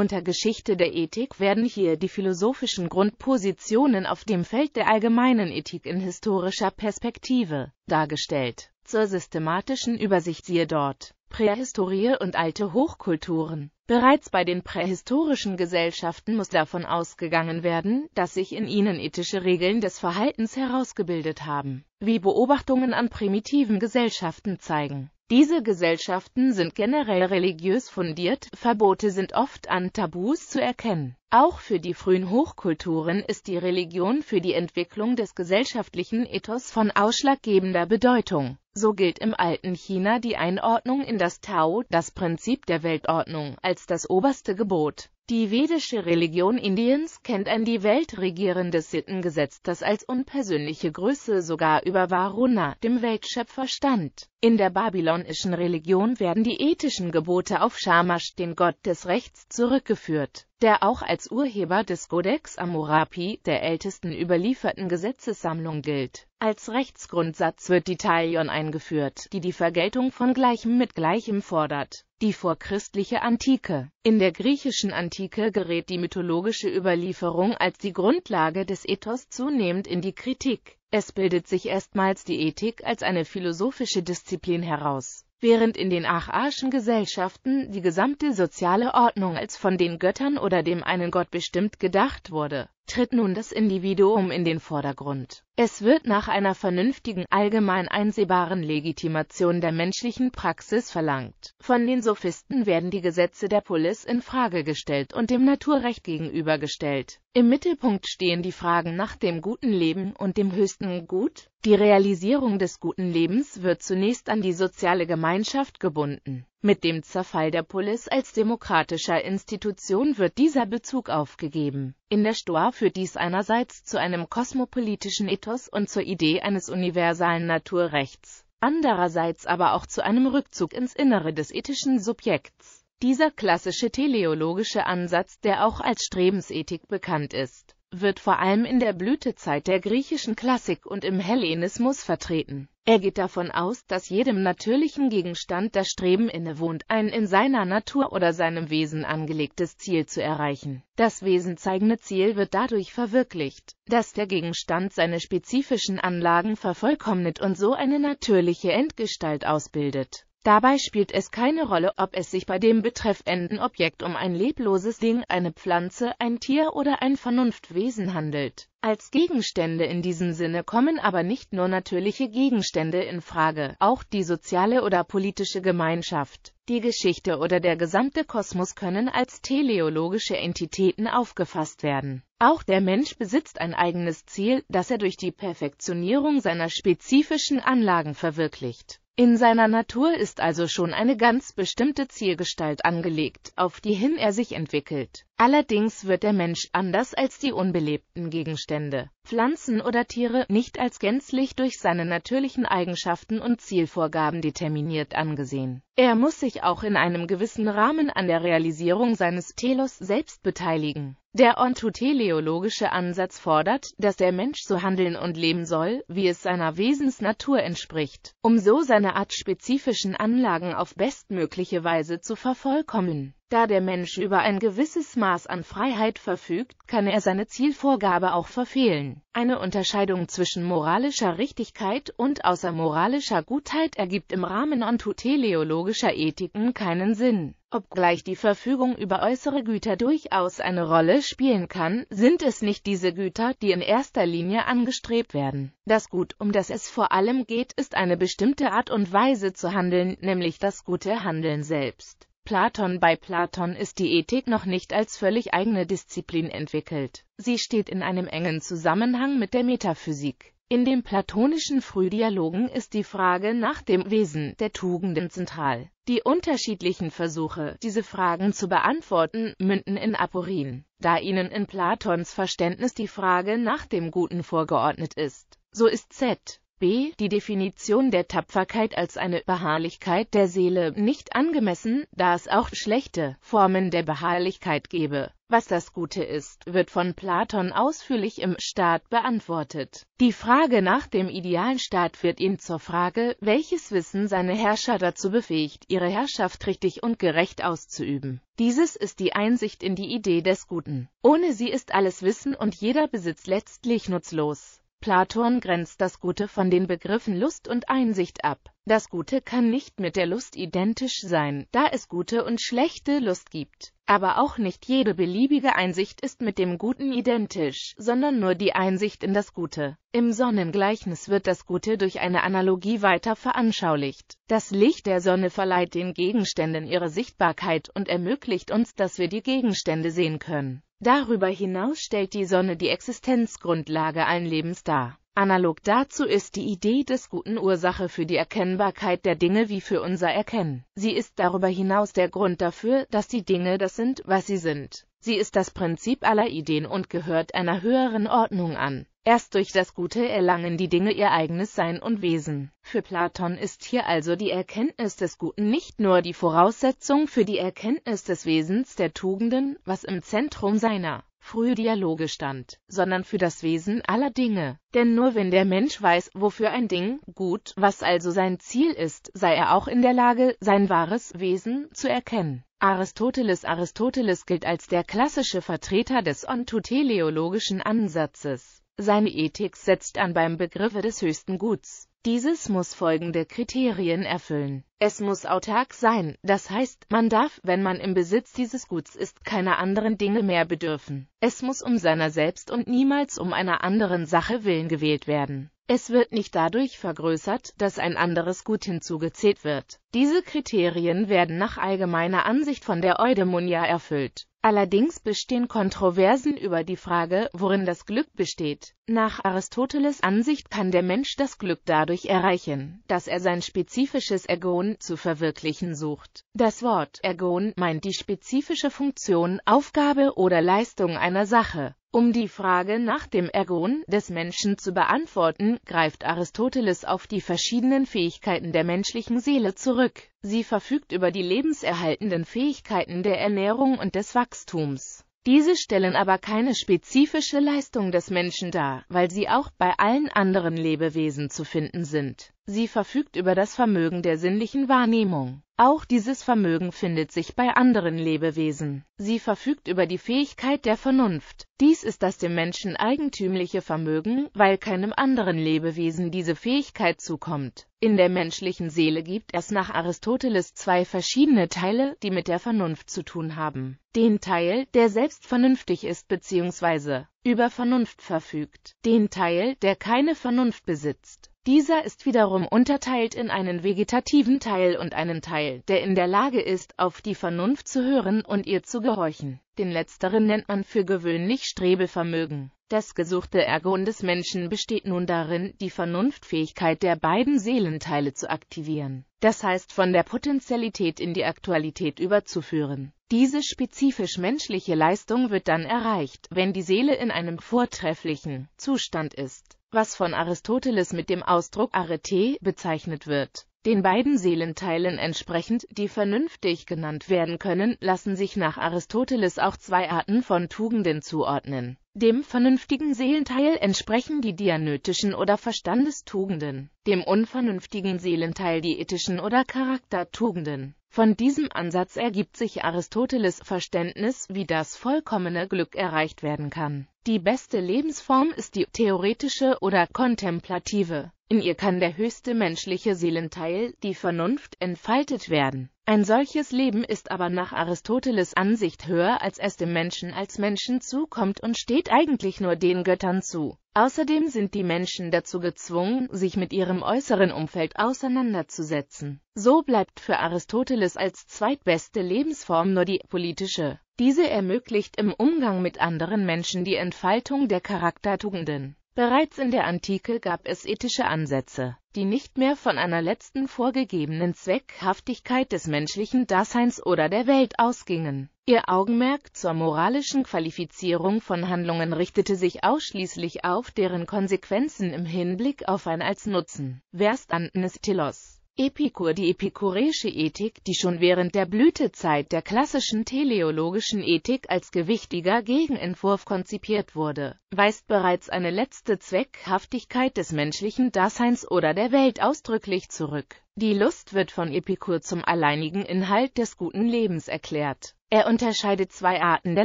Unter Geschichte der Ethik werden hier die philosophischen Grundpositionen auf dem Feld der allgemeinen Ethik in historischer Perspektive dargestellt. Zur systematischen Übersicht siehe dort Prähistorie und alte Hochkulturen. Bereits bei den prähistorischen Gesellschaften muss davon ausgegangen werden, dass sich in ihnen ethische Regeln des Verhaltens herausgebildet haben, wie Beobachtungen an primitiven Gesellschaften zeigen. Diese Gesellschaften sind generell religiös fundiert, Verbote sind oft an Tabus zu erkennen. Auch für die frühen Hochkulturen ist die Religion für die Entwicklung des gesellschaftlichen Ethos von ausschlaggebender Bedeutung. So gilt im alten China die Einordnung in das Tao, das Prinzip der Weltordnung, als das oberste Gebot. Die vedische Religion Indiens kennt ein die Welt regierendes Sittengesetz, das als unpersönliche Größe sogar über Varuna, dem Weltschöpfer, stand. In der babylonischen Religion werden die ethischen Gebote auf Shamash, den Gott des Rechts, zurückgeführt der auch als Urheber des Codex Hammurapi, der ältesten überlieferten Gesetzessammlung, gilt. Als Rechtsgrundsatz wird die Talion eingeführt, die die Vergeltung von Gleichem mit Gleichem fordert. Die vorchristliche Antike In der griechischen Antike gerät die mythologische Überlieferung als die Grundlage des Ethos zunehmend in die Kritik. Es bildet sich erstmals die Ethik als eine philosophische Disziplin heraus während in den archaischen Gesellschaften die gesamte soziale Ordnung als von den Göttern oder dem einen Gott bestimmt gedacht wurde tritt nun das Individuum in den Vordergrund. Es wird nach einer vernünftigen, allgemein einsehbaren Legitimation der menschlichen Praxis verlangt. Von den Sophisten werden die Gesetze der Polis in Frage gestellt und dem Naturrecht gegenübergestellt. Im Mittelpunkt stehen die Fragen nach dem guten Leben und dem höchsten Gut. Die Realisierung des guten Lebens wird zunächst an die soziale Gemeinschaft gebunden. Mit dem Zerfall der Polis als demokratischer Institution wird dieser Bezug aufgegeben. In der Stoa führt dies einerseits zu einem kosmopolitischen Ethos und zur Idee eines universalen Naturrechts, andererseits aber auch zu einem Rückzug ins Innere des ethischen Subjekts. Dieser klassische teleologische Ansatz, der auch als Strebensethik bekannt ist, wird vor allem in der Blütezeit der griechischen Klassik und im Hellenismus vertreten er geht davon aus, dass jedem natürlichen Gegenstand das Streben innewohnt, ein in seiner Natur oder seinem Wesen angelegtes Ziel zu erreichen. Das wesenzeigende Ziel wird dadurch verwirklicht, dass der Gegenstand seine spezifischen Anlagen vervollkommnet und so eine natürliche Endgestalt ausbildet. Dabei spielt es keine Rolle, ob es sich bei dem betreffenden Objekt um ein lebloses Ding, eine Pflanze, ein Tier oder ein Vernunftwesen handelt. Als Gegenstände in diesem Sinne kommen aber nicht nur natürliche Gegenstände in Frage, auch die soziale oder politische Gemeinschaft, die Geschichte oder der gesamte Kosmos können als teleologische Entitäten aufgefasst werden. Auch der Mensch besitzt ein eigenes Ziel, das er durch die Perfektionierung seiner spezifischen Anlagen verwirklicht. In seiner Natur ist also schon eine ganz bestimmte Zielgestalt angelegt, auf die hin er sich entwickelt. Allerdings wird der Mensch, anders als die unbelebten Gegenstände, Pflanzen oder Tiere, nicht als gänzlich durch seine natürlichen Eigenschaften und Zielvorgaben determiniert angesehen. Er muss sich auch in einem gewissen Rahmen an der Realisierung seines Telos selbst beteiligen. Der ontoteleologische Ansatz fordert, dass der Mensch so handeln und leben soll, wie es seiner Wesensnatur entspricht, um so seine artspezifischen Anlagen auf bestmögliche Weise zu vervollkommen da der Mensch über ein gewisses Maß an Freiheit verfügt, kann er seine Zielvorgabe auch verfehlen. Eine Unterscheidung zwischen moralischer Richtigkeit und außermoralischer Gutheit ergibt im Rahmen ontoteleologischer Ethiken keinen Sinn. Obgleich die Verfügung über äußere Güter durchaus eine Rolle spielen kann, sind es nicht diese Güter, die in erster Linie angestrebt werden. Das Gut, um das es vor allem geht, ist eine bestimmte Art und Weise zu handeln, nämlich das gute Handeln selbst. Platon Bei Platon ist die Ethik noch nicht als völlig eigene Disziplin entwickelt. Sie steht in einem engen Zusammenhang mit der Metaphysik. In den platonischen Frühdialogen ist die Frage nach dem Wesen der Tugenden zentral. Die unterschiedlichen Versuche, diese Fragen zu beantworten, münden in Aporien. Da ihnen in Platons Verständnis die Frage nach dem Guten vorgeordnet ist, so ist Z b. Die Definition der Tapferkeit als eine Beharrlichkeit der Seele nicht angemessen, da es auch schlechte Formen der Beharrlichkeit gebe. Was das Gute ist, wird von Platon ausführlich im Staat beantwortet. Die Frage nach dem idealen Staat führt ihn zur Frage, welches Wissen seine Herrscher dazu befähigt, ihre Herrschaft richtig und gerecht auszuüben. Dieses ist die Einsicht in die Idee des Guten. Ohne sie ist alles Wissen und jeder Besitz letztlich nutzlos. Platon grenzt das Gute von den Begriffen Lust und Einsicht ab. Das Gute kann nicht mit der Lust identisch sein, da es gute und schlechte Lust gibt. Aber auch nicht jede beliebige Einsicht ist mit dem Guten identisch, sondern nur die Einsicht in das Gute. Im Sonnengleichnis wird das Gute durch eine Analogie weiter veranschaulicht. Das Licht der Sonne verleiht den Gegenständen ihre Sichtbarkeit und ermöglicht uns, dass wir die Gegenstände sehen können. Darüber hinaus stellt die Sonne die Existenzgrundlage allen Lebens dar. Analog dazu ist die Idee des Guten Ursache für die Erkennbarkeit der Dinge wie für unser Erkennen. Sie ist darüber hinaus der Grund dafür, dass die Dinge das sind, was sie sind. Sie ist das Prinzip aller Ideen und gehört einer höheren Ordnung an. Erst durch das Gute erlangen die Dinge ihr eigenes Sein und Wesen. Für Platon ist hier also die Erkenntnis des Guten nicht nur die Voraussetzung für die Erkenntnis des Wesens der Tugenden, was im Zentrum seiner frühe Dialoge stand, sondern für das Wesen aller Dinge. Denn nur wenn der Mensch weiß, wofür ein Ding gut, was also sein Ziel ist, sei er auch in der Lage, sein wahres Wesen zu erkennen. Aristoteles Aristoteles gilt als der klassische Vertreter des ontoteleologischen Ansatzes. Seine Ethik setzt an beim Begriffe des höchsten Guts. Dieses muss folgende Kriterien erfüllen. Es muss autark sein, das heißt, man darf, wenn man im Besitz dieses Guts ist, keiner anderen Dinge mehr bedürfen. Es muss um seiner selbst und niemals um einer anderen Sache willen gewählt werden. Es wird nicht dadurch vergrößert, dass ein anderes Gut hinzugezählt wird. Diese Kriterien werden nach allgemeiner Ansicht von der Eudemonia erfüllt. Allerdings bestehen Kontroversen über die Frage, worin das Glück besteht. Nach Aristoteles Ansicht kann der Mensch das Glück dadurch erreichen, dass er sein spezifisches Ergon zu verwirklichen sucht. Das Wort Ergon meint die spezifische Funktion, Aufgabe oder Leistung einer Sache. Um die Frage nach dem Ergon des Menschen zu beantworten, greift Aristoteles auf die verschiedenen Fähigkeiten der menschlichen Seele zurück. Sie verfügt über die lebenserhaltenden Fähigkeiten der Ernährung und des Wachstums. Diese stellen aber keine spezifische Leistung des Menschen dar, weil sie auch bei allen anderen Lebewesen zu finden sind. Sie verfügt über das Vermögen der sinnlichen Wahrnehmung. Auch dieses Vermögen findet sich bei anderen Lebewesen. Sie verfügt über die Fähigkeit der Vernunft. Dies ist das dem Menschen eigentümliche Vermögen, weil keinem anderen Lebewesen diese Fähigkeit zukommt. In der menschlichen Seele gibt es nach Aristoteles zwei verschiedene Teile, die mit der Vernunft zu tun haben. Den Teil, der selbst vernünftig ist bzw. über Vernunft verfügt. Den Teil, der keine Vernunft besitzt. Dieser ist wiederum unterteilt in einen vegetativen Teil und einen Teil, der in der Lage ist, auf die Vernunft zu hören und ihr zu gehorchen. Den letzteren nennt man für gewöhnlich Strebevermögen. Das gesuchte Ergon des Menschen besteht nun darin, die Vernunftfähigkeit der beiden Seelenteile zu aktivieren, das heißt von der Potentialität in die Aktualität überzuführen. Diese spezifisch menschliche Leistung wird dann erreicht, wenn die Seele in einem vortrefflichen Zustand ist, was von Aristoteles mit dem Ausdruck arete bezeichnet wird. Den beiden Seelenteilen entsprechend, die vernünftig genannt werden können, lassen sich nach Aristoteles auch zwei Arten von Tugenden zuordnen. Dem vernünftigen Seelenteil entsprechen die dianötischen oder Verstandestugenden, dem unvernünftigen Seelenteil die ethischen oder Charaktertugenden. Von diesem Ansatz ergibt sich Aristoteles Verständnis, wie das vollkommene Glück erreicht werden kann. Die beste Lebensform ist die theoretische oder kontemplative. In ihr kann der höchste menschliche Seelenteil, die Vernunft, entfaltet werden. Ein solches Leben ist aber nach Aristoteles Ansicht höher, als es dem Menschen als Menschen zukommt und steht eigentlich nur den Göttern zu. Außerdem sind die Menschen dazu gezwungen, sich mit ihrem äußeren Umfeld auseinanderzusetzen. So bleibt für Aristoteles als zweitbeste Lebensform nur die politische. Diese ermöglicht im Umgang mit anderen Menschen die Entfaltung der Charaktertugenden. Bereits in der Antike gab es ethische Ansätze, die nicht mehr von einer letzten vorgegebenen Zweckhaftigkeit des menschlichen Daseins oder der Welt ausgingen. Ihr Augenmerk zur moralischen Qualifizierung von Handlungen richtete sich ausschließlich auf deren Konsequenzen im Hinblick auf ein als Nutzen. Verstandenes Tilos Epikur Die epikureische Ethik, die schon während der Blütezeit der klassischen teleologischen Ethik als gewichtiger Gegenentwurf konzipiert wurde, weist bereits eine letzte Zweckhaftigkeit des menschlichen Daseins oder der Welt ausdrücklich zurück. Die Lust wird von Epikur zum alleinigen Inhalt des guten Lebens erklärt. Er unterscheidet zwei Arten der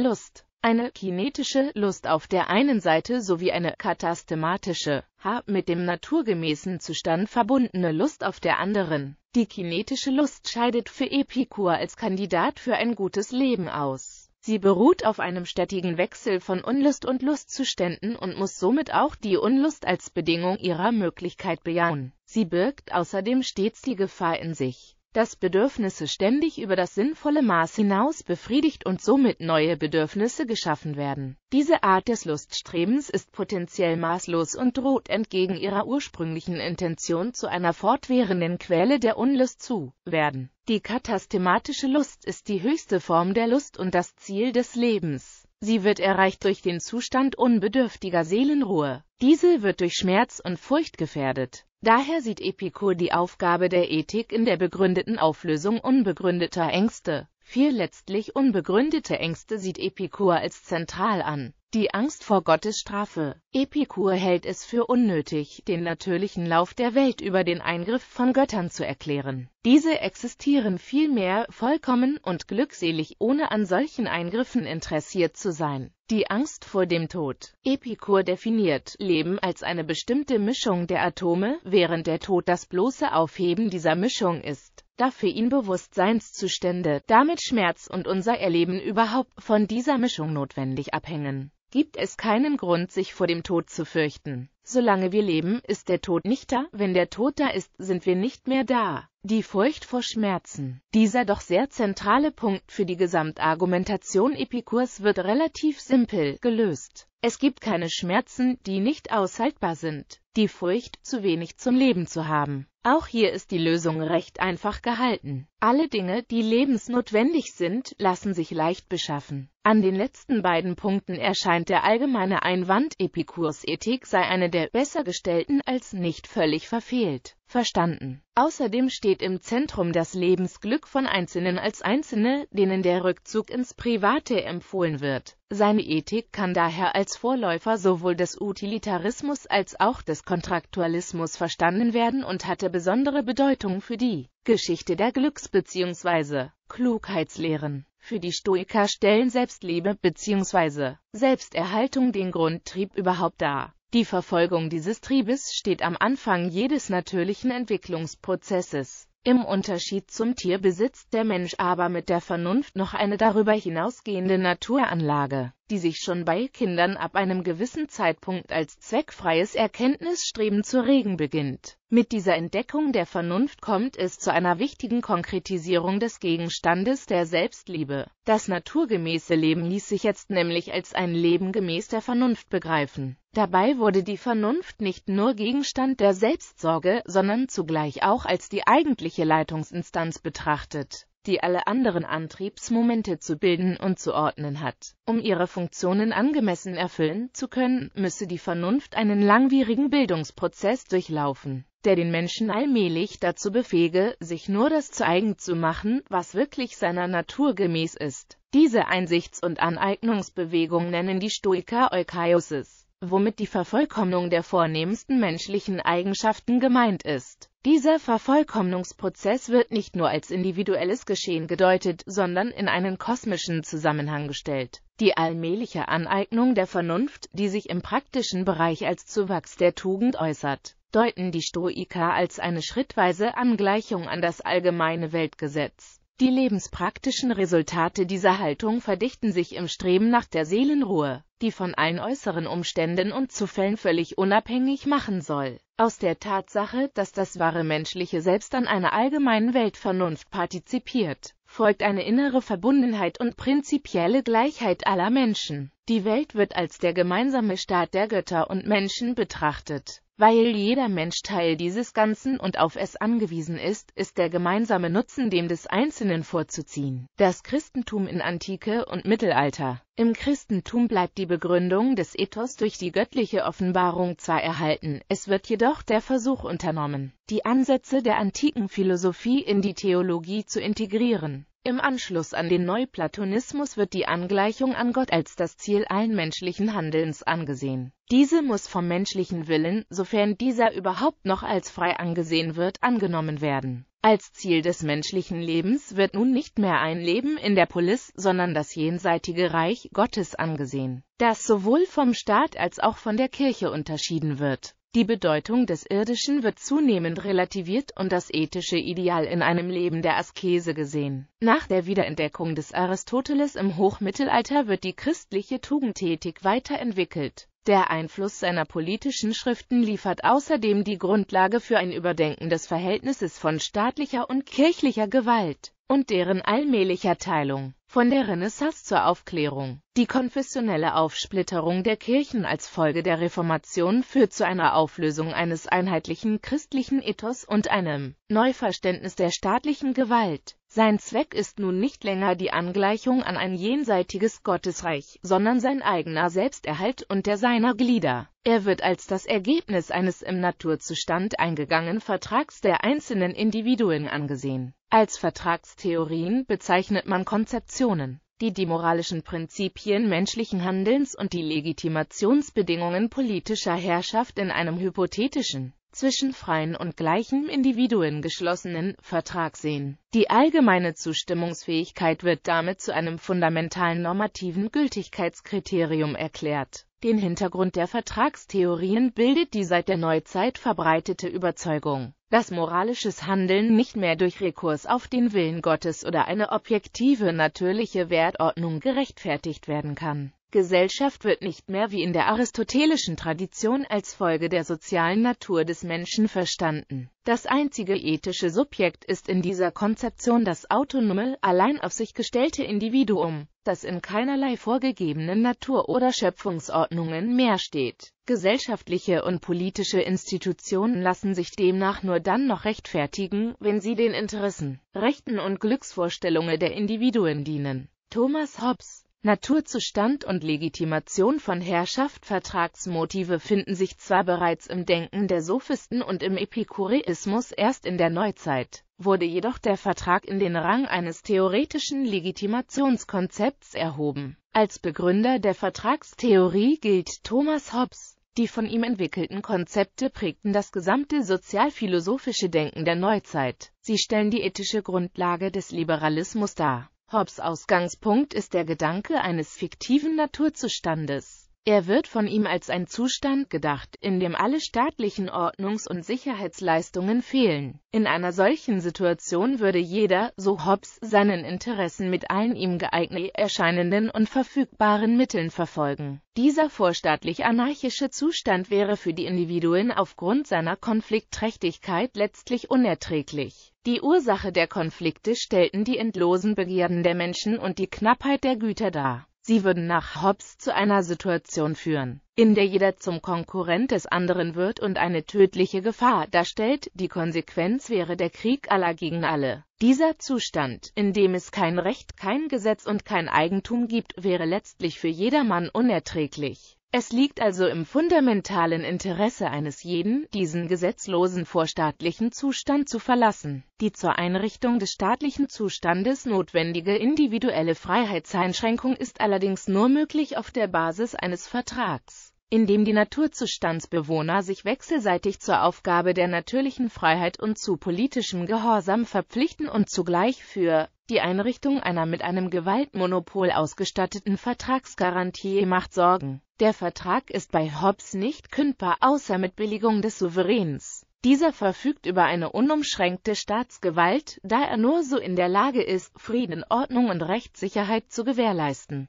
Lust eine kinetische Lust auf der einen Seite sowie eine katastematische, h mit dem naturgemäßen Zustand verbundene Lust auf der anderen. Die kinetische Lust scheidet für Epikur als Kandidat für ein gutes Leben aus. Sie beruht auf einem stetigen Wechsel von Unlust und Lustzuständen und muss somit auch die Unlust als Bedingung ihrer Möglichkeit bejahen. Sie birgt außerdem stets die Gefahr in sich, dass Bedürfnisse ständig über das sinnvolle Maß hinaus befriedigt und somit neue Bedürfnisse geschaffen werden. Diese Art des Luststrebens ist potenziell maßlos und droht entgegen ihrer ursprünglichen Intention zu einer fortwährenden Quelle der Unlust zu werden. Die katastematische Lust ist die höchste Form der Lust und das Ziel des Lebens. Sie wird erreicht durch den Zustand unbedürftiger Seelenruhe. Diese wird durch Schmerz und Furcht gefährdet. Daher sieht Epikur die Aufgabe der Ethik in der begründeten Auflösung unbegründeter Ängste. Vier letztlich unbegründete Ängste sieht Epikur als zentral an. Die Angst vor Gottes Strafe. Epikur hält es für unnötig, den natürlichen Lauf der Welt über den Eingriff von Göttern zu erklären. Diese existieren vielmehr vollkommen und glückselig, ohne an solchen Eingriffen interessiert zu sein. Die Angst vor dem Tod. Epikur definiert Leben als eine bestimmte Mischung der Atome, während der Tod das bloße Aufheben dieser Mischung ist da für ihn Bewusstseinszustände, damit Schmerz und unser Erleben überhaupt, von dieser Mischung notwendig abhängen. Gibt es keinen Grund, sich vor dem Tod zu fürchten. Solange wir leben, ist der Tod nicht da, wenn der Tod da ist, sind wir nicht mehr da. Die Furcht vor Schmerzen. Dieser doch sehr zentrale Punkt für die Gesamtargumentation Epikurs wird relativ simpel gelöst. Es gibt keine Schmerzen, die nicht aushaltbar sind. Die Furcht, zu wenig zum Leben zu haben. Auch hier ist die Lösung recht einfach gehalten. Alle Dinge, die lebensnotwendig sind, lassen sich leicht beschaffen. An den letzten beiden Punkten erscheint der allgemeine Einwand, Epikurs Ethik sei eine der besser gestellten als nicht völlig verfehlt. Verstanden. Außerdem steht im Zentrum das Lebensglück von Einzelnen als Einzelne, denen der Rückzug ins Private empfohlen wird. Seine Ethik kann daher als Vorläufer sowohl des Utilitarismus als auch des Kontraktualismus verstanden werden und hatte besondere Bedeutung für die Geschichte der Glücks- bzw. Klugheitslehren. Für die Stoiker stellen Selbstliebe bzw. Selbsterhaltung den Grundtrieb überhaupt dar. Die Verfolgung dieses Triebes steht am Anfang jedes natürlichen Entwicklungsprozesses. Im Unterschied zum Tier besitzt der Mensch aber mit der Vernunft noch eine darüber hinausgehende Naturanlage die sich schon bei Kindern ab einem gewissen Zeitpunkt als zweckfreies Erkenntnisstreben zu regen beginnt. Mit dieser Entdeckung der Vernunft kommt es zu einer wichtigen Konkretisierung des Gegenstandes der Selbstliebe. Das naturgemäße Leben ließ sich jetzt nämlich als ein Leben gemäß der Vernunft begreifen. Dabei wurde die Vernunft nicht nur Gegenstand der Selbstsorge, sondern zugleich auch als die eigentliche Leitungsinstanz betrachtet die alle anderen Antriebsmomente zu bilden und zu ordnen hat. Um ihre Funktionen angemessen erfüllen zu können, müsse die Vernunft einen langwierigen Bildungsprozess durchlaufen, der den Menschen allmählich dazu befähige, sich nur das zu eigen zu machen, was wirklich seiner Natur gemäß ist. Diese Einsichts- und Aneignungsbewegung nennen die Stoiker Eukaiusis womit die Vervollkommnung der vornehmsten menschlichen Eigenschaften gemeint ist. Dieser Vervollkommnungsprozess wird nicht nur als individuelles Geschehen gedeutet, sondern in einen kosmischen Zusammenhang gestellt. Die allmähliche Aneignung der Vernunft, die sich im praktischen Bereich als Zuwachs der Tugend äußert, deuten die Stoiker als eine schrittweise Angleichung an das allgemeine Weltgesetz die lebenspraktischen Resultate dieser Haltung verdichten sich im Streben nach der Seelenruhe, die von allen äußeren Umständen und Zufällen völlig unabhängig machen soll. Aus der Tatsache, dass das wahre menschliche Selbst an einer allgemeinen Weltvernunft partizipiert, folgt eine innere Verbundenheit und prinzipielle Gleichheit aller Menschen. Die Welt wird als der gemeinsame Staat der Götter und Menschen betrachtet. Weil jeder Mensch Teil dieses Ganzen und auf es angewiesen ist, ist der gemeinsame Nutzen dem des Einzelnen vorzuziehen. Das Christentum in Antike und Mittelalter Im Christentum bleibt die Begründung des Ethos durch die göttliche Offenbarung zwar erhalten, es wird jedoch der Versuch unternommen, die Ansätze der antiken Philosophie in die Theologie zu integrieren. Im Anschluss an den Neuplatonismus wird die Angleichung an Gott als das Ziel allen menschlichen Handelns angesehen. Diese muss vom menschlichen Willen, sofern dieser überhaupt noch als frei angesehen wird, angenommen werden. Als Ziel des menschlichen Lebens wird nun nicht mehr ein Leben in der Polis, sondern das jenseitige Reich Gottes angesehen, das sowohl vom Staat als auch von der Kirche unterschieden wird. Die Bedeutung des Irdischen wird zunehmend relativiert und das ethische Ideal in einem Leben der Askese gesehen. Nach der Wiederentdeckung des Aristoteles im Hochmittelalter wird die christliche Tugendethik weiterentwickelt. Der Einfluss seiner politischen Schriften liefert außerdem die Grundlage für ein Überdenken des Verhältnisses von staatlicher und kirchlicher Gewalt und deren allmählicher Teilung. Von der Renaissance zur Aufklärung. Die konfessionelle Aufsplitterung der Kirchen als Folge der Reformation führt zu einer Auflösung eines einheitlichen christlichen Ethos und einem Neuverständnis der staatlichen Gewalt. Sein Zweck ist nun nicht länger die Angleichung an ein jenseitiges Gottesreich, sondern sein eigener Selbsterhalt und der seiner Glieder. Er wird als das Ergebnis eines im Naturzustand eingegangenen Vertrags der einzelnen Individuen angesehen. Als Vertragstheorien bezeichnet man Konzeptionen, die die moralischen Prinzipien menschlichen Handelns und die Legitimationsbedingungen politischer Herrschaft in einem hypothetischen, zwischen freien und gleichen Individuen geschlossenen Vertrag sehen. Die allgemeine Zustimmungsfähigkeit wird damit zu einem fundamentalen normativen Gültigkeitskriterium erklärt. Den Hintergrund der Vertragstheorien bildet die seit der Neuzeit verbreitete Überzeugung, dass moralisches Handeln nicht mehr durch Rekurs auf den Willen Gottes oder eine objektive natürliche Wertordnung gerechtfertigt werden kann. Gesellschaft wird nicht mehr wie in der aristotelischen Tradition als Folge der sozialen Natur des Menschen verstanden. Das einzige ethische Subjekt ist in dieser Konzeption das autonome, allein auf sich gestellte Individuum, das in keinerlei vorgegebenen Natur- oder Schöpfungsordnungen mehr steht. Gesellschaftliche und politische Institutionen lassen sich demnach nur dann noch rechtfertigen, wenn sie den Interessen, Rechten und Glücksvorstellungen der Individuen dienen. Thomas Hobbes Naturzustand und Legitimation von Herrschaft Vertragsmotive finden sich zwar bereits im Denken der Sophisten und im Epikureismus erst in der Neuzeit, wurde jedoch der Vertrag in den Rang eines theoretischen Legitimationskonzepts erhoben. Als Begründer der Vertragstheorie gilt Thomas Hobbes. Die von ihm entwickelten Konzepte prägten das gesamte sozialphilosophische Denken der Neuzeit. Sie stellen die ethische Grundlage des Liberalismus dar. Hobbes Ausgangspunkt ist der Gedanke eines fiktiven Naturzustandes er wird von ihm als ein Zustand gedacht, in dem alle staatlichen Ordnungs- und Sicherheitsleistungen fehlen. In einer solchen Situation würde jeder, so Hobbes, seinen Interessen mit allen ihm geeignet erscheinenden und verfügbaren Mitteln verfolgen. Dieser vorstaatlich-anarchische Zustand wäre für die Individuen aufgrund seiner Konfliktträchtigkeit letztlich unerträglich. Die Ursache der Konflikte stellten die endlosen Begierden der Menschen und die Knappheit der Güter dar. Sie würden nach Hobbes zu einer Situation führen, in der jeder zum Konkurrent des anderen wird und eine tödliche Gefahr darstellt, die Konsequenz wäre der Krieg aller gegen alle. Dieser Zustand, in dem es kein Recht, kein Gesetz und kein Eigentum gibt, wäre letztlich für jedermann unerträglich. Es liegt also im fundamentalen Interesse eines jeden, diesen gesetzlosen vorstaatlichen Zustand zu verlassen. Die zur Einrichtung des staatlichen Zustandes notwendige individuelle Freiheitseinschränkung ist allerdings nur möglich auf der Basis eines Vertrags, in dem die Naturzustandsbewohner sich wechselseitig zur Aufgabe der natürlichen Freiheit und zu politischem Gehorsam verpflichten und zugleich für die Einrichtung einer mit einem Gewaltmonopol ausgestatteten Vertragsgarantie macht Sorgen. Der Vertrag ist bei Hobbes nicht kündbar, außer mit Billigung des Souveräns. Dieser verfügt über eine unumschränkte Staatsgewalt, da er nur so in der Lage ist, Frieden, Ordnung und Rechtssicherheit zu gewährleisten